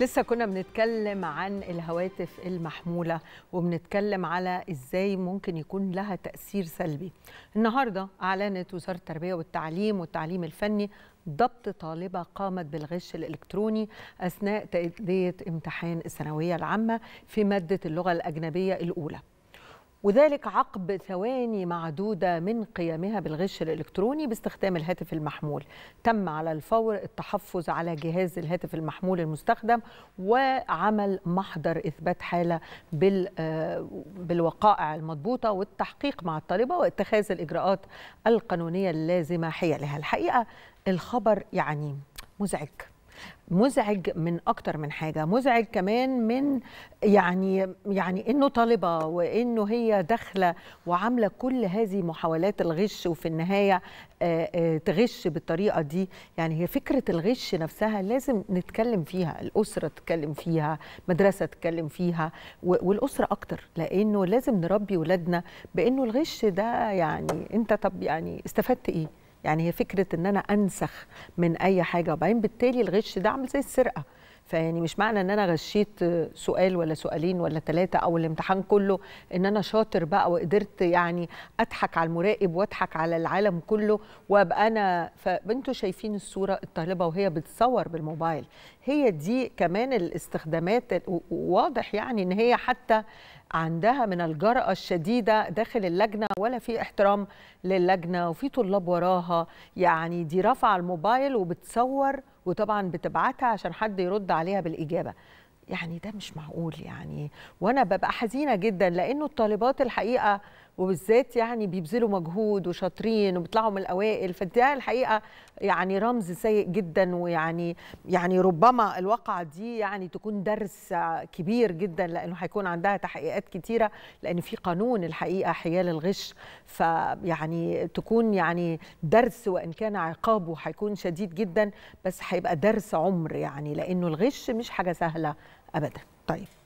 لسه كنا بنتكلم عن الهواتف المحمولة وبنتكلم على إزاي ممكن يكون لها تأثير سلبي النهاردة أعلنت وزارة التربية والتعليم والتعليم الفني ضبط طالبة قامت بالغش الإلكتروني أثناء تأدية امتحان الثانوية العامة في مادة اللغة الأجنبية الأولى وذلك عقب ثواني معدودة من قيامها بالغش الإلكتروني باستخدام الهاتف المحمول تم على الفور التحفظ على جهاز الهاتف المحمول المستخدم وعمل محضر إثبات حالة آه، بالوقائع المضبوطة والتحقيق مع الطالبة واتخاذ الإجراءات القانونية اللازمة حيالها الحقيقة الخبر يعني مزعج مزعج من اكتر من حاجه مزعج كمان من يعني يعني انه طالبه وانه هي داخله وعامله كل هذه محاولات الغش وفي النهايه آه، آه، تغش بالطريقه دي يعني هي فكره الغش نفسها لازم نتكلم فيها الاسره تتكلم فيها مدرسه تتكلم فيها والاسره اكتر لانه لازم نربي ولادنا بانه الغش ده يعني انت طب يعني استفدت ايه يعني هي فكره ان انا انسخ من اي حاجه وبعدين بالتالي الغش ده عامل زي السرقه فيعني مش معنى ان انا غشيت سؤال ولا سؤالين ولا ثلاثه او الامتحان كله ان انا شاطر بقى وقدرت يعني اضحك على المراقب واضحك على العالم كله وابقى انا فانتوا شايفين الصوره الطالبه وهي بتصور بالموبايل هي دي كمان الاستخدامات واضح يعني ان هي حتى عندها من الجرأة الشديدة داخل اللجنة ولا في احترام للجنة وفي طلاب وراها يعني دي رافعة الموبايل وبتصور وطبعا بتبعتها عشان حد يرد عليها بالاجابه يعني ده مش معقول يعني وانا ببقى حزينه جدا لانه الطالبات الحقيقه وبالذات يعني بيبذلوا مجهود وشاطرين وبيطلعوا من الاوائل فده الحقيقه يعني رمز سيء جدا ويعني يعني ربما الواقعه دي يعني تكون درس كبير جدا لانه هيكون عندها تحقيقات كتيره لان في قانون الحقيقه حيال الغش فيعني تكون يعني درس وان كان عقابه هيكون شديد جدا بس هيبقى درس عمر يعني لانه الغش مش حاجه سهله ابدا طيب